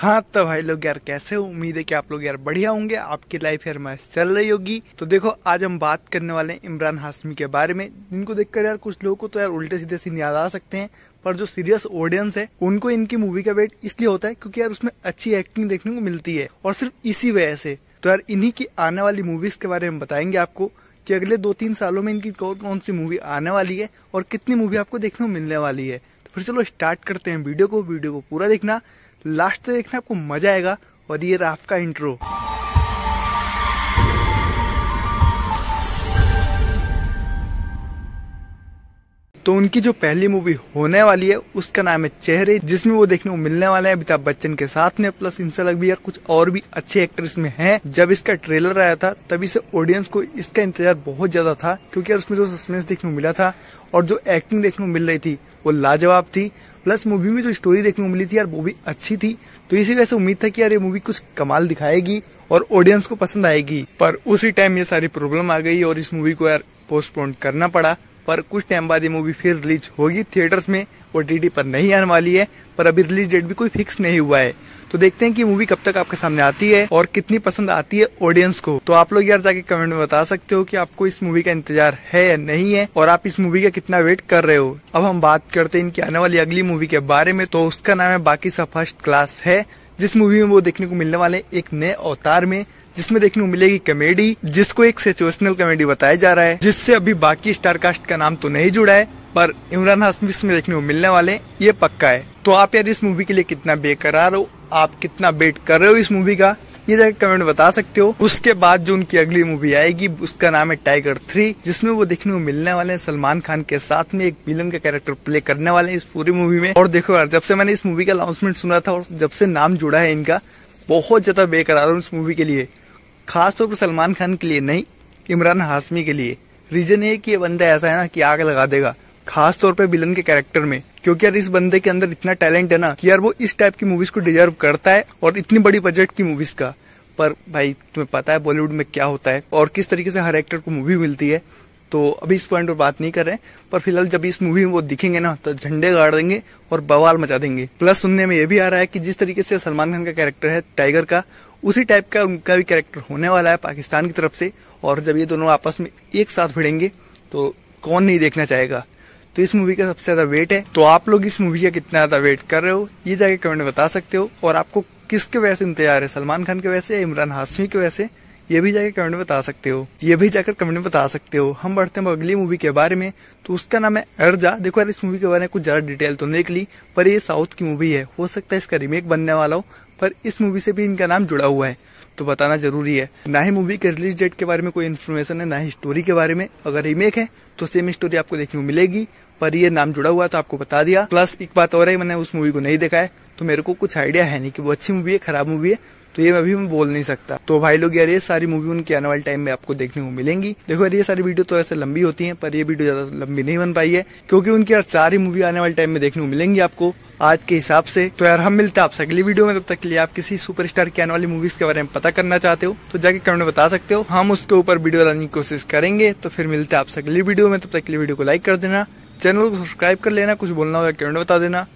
हाँ तो भाई लोग यार कैसे हो उम्मीद है कि आप लोग यार बढ़िया होंगे आपकी लाइफ यार मैं चल रही होगी तो देखो आज हम बात करने वाले हैं इमरान हाशमी के बारे में जिनको देखकर यार कुछ लोगों को तो यार उल्टे सीधे सीन याद आ सकते हैं पर जो सीरियस ऑडियंस है उनको इनकी मूवी का वेट इसलिए होता है क्योंकि यार उसमें अच्छी एक्टिंग देखने को मिलती है और सिर्फ इसी वजह से तो यार इन्हीं की आने वाली मूवीज के बारे में बताएंगे आपको कि अगले दो तीन सालों में इनकी कौन कौन सी मूवी आने वाली है और कितनी मूवी आपको देखने को मिलने वाली है तो फिर चलो स्टार्ट करते हैं वीडियो को वीडियो को पूरा देखना लास्ट तक देखना आपको मजा आएगा और ये रहा आपका इंट्रो तो उनकी जो पहली मूवी होने वाली है उसका नाम है चेहरे जिसमें वो देखने को मिलने वाले हैं अमिताभ बच्चन के साथ में प्लस इनसे लग भी यार कुछ और भी अच्छे एक्टर इसमें हैं जब इसका ट्रेलर आया था तभी से ऑडियंस को इसका इंतजार बहुत ज्यादा था क्योंकि यार उसमें जो सस्पेंस देखने को मिला था और जो एक्टिंग देखने को मिल रही थी वो लाजवाब थी प्लस मूवी में जो स्टोरी देखने को मिली थी यार वो भी अच्छी थी तो इसी वजह से उम्मीद था कि यार ये मूवी कुछ कमाल दिखाएगी और ऑडियंस को पसंद आएगी पर उसी टाइम ये सारी प्रॉब्लम आ गई और इस मूवी को यार पोस्टपोन करना पड़ा पर कुछ टाइम बाद ये मूवी फिर रिलीज होगी थिएटर्स में ओ पर नहीं आने वाली है पर अभी रिलीज डेट भी कोई फिक्स नहीं हुआ है तो देखते हैं कि मूवी कब तक आपके सामने आती है और कितनी पसंद आती है ऑडियंस को तो आप लोग यार जाके कमेंट में बता सकते हो कि आपको इस मूवी का इंतजार है या नहीं है और आप इस मूवी का कितना वेट कर रहे हो अब हम बात करते हैं इनकी आने वाली अगली मूवी के बारे में तो उसका नाम है बाकी सब फर्स्ट क्लास है जिस मूवी में वो देखने को मिलने वाले एक नए अवतार में जिसमें देखने को मिलेगी कॉमेडी जिसको एक सिचुएशनल कॉमेडी बताया जा रहा है जिससे अभी बाकी स्टार कास्ट का नाम तो नहीं जुड़ा है पर इमरान हाशमी इसमें देखने को मिलने वाले ये पक्का है तो आप यार इस मूवी के लिए कितना बेकरार हो आप कितना वेट कर रहे हो इस मूवी का ये जाके कमेंट बता सकते हो उसके बाद जो उनकी अगली मूवी आएगी उसका नाम है टाइगर थ्री जिसमें वो देखने को मिलने वाले हैं सलमान खान के साथ में एक विलन का कैरेक्टर प्ले करने वाले हैं इस पूरी मूवी में और देखो यार जब से मैंने इस मूवी का अनाउंसमेंट सुना था और जब से नाम जुड़ा है इनका बहुत ज्यादा बेकरार हूँ इस मूवी के लिए खासतौर पर सलमान खान के लिए नहीं इमरान हाशमी के लिए रीजन ये कि ये बंदा ऐसा है ना कि आग लगा देगा खास तौर पे विलन के कैरेक्टर में क्योंकि यार इस बंदे के अंदर इतना टैलेंट है ना कि यार वो इस टाइप की मूवीज को डिजर्व करता है और इतनी बड़ी बजट की मूवीज का पर भाई तुम्हें पता है बॉलीवुड में क्या होता है और किस तरीके से हर एक्टर को मूवी मिलती है तो अभी इस पॉइंट पर बात नहीं कर रहे पर फिलहाल जब इस मूवी में वो दिखेंगे ना तो झंडे गाड़ देंगे और बवाल मचा देंगे प्लस सुनने में ये भी आ रहा है कि जिस तरीके से सलमान खान का कैरेक्टर है टाइगर का उसी टाइप का उनका भी कैरेक्टर होने वाला है पाकिस्तान की तरफ से और जब ये दोनों आपस में एक साथ भिड़ेंगे तो कौन नहीं देखना चाहेगा तो इस मूवी का सबसे ज्यादा वेट है तो आप लोग इस मूवी का कितना ज्यादा वेट कर रहे हो ये जाके कमेंट बता सकते हो और आपको किसके वैसे इंतजार है सलमान खान के वैसे इमरान हाशमी के वैसे ये भी जाकर कमेंट में बता सकते हो ये भी जाकर कमेंट में बता सकते हो हम बढ़ते हैं अगली मूवी के बारे में तो उसका नाम है अर्जा देखो यार इस मूवी के बारे में कुछ ज्यादा डिटेल तो नहीं निकली पर ये साउथ की मूवी है हो सकता है इसका रीमेक बनने वाला हो पर इस मूवी से भी इनका नाम जुड़ा हुआ है तो बताना जरूरी है ना ही मूवी के रिलीज डेट के बारे में कोई इन्फॉर्मेशन है ना ही स्टोरी के बारे में अगर रिमेक है तो सेम स्टोरी आपको देखने को मिलेगी पर ये नाम जुड़ा हुआ तो आपको बता दिया प्लस एक बात और है मैंने उस मूवी को नहीं देखा है तो मेरे को कुछ आइडिया है नहीं कि वो अच्छी मूवी है खराब मूवी है तो ये अभी मैं बोल नहीं सकता तो भाई लोग यार ये सारी मूवी उनके आने वाले टाइम में आपको देखने को मिलेंगी देखो यार ये सारी वीडियो तो ऐसे लंबी होती है पर ये वीडियो ज्यादा लंबी नहीं बन पाई है क्योंकि उनकी यार सारी मूवी आने वाले टाइम में देखने को मिलेंगी आपको आज के हिसाब से तो यार हम मिलते हैं आपसे अगली वीडियो में तब तक के लिए आप किसी स्टार की आने वाली मूवीज के बारे में पता करना चाहते हो तो जाके कमेंट बता सकते हो हम उसके ऊपर वीडियो लाने की कोशिश करेंगे तो फिर मिलते हैं आपसे अगली वीडियो में तब तक के लिए वीडियो को लाइक कर देना चैनल को सब्सक्राइब कर लेना कुछ बोलना होगा कमेंट तो बता देना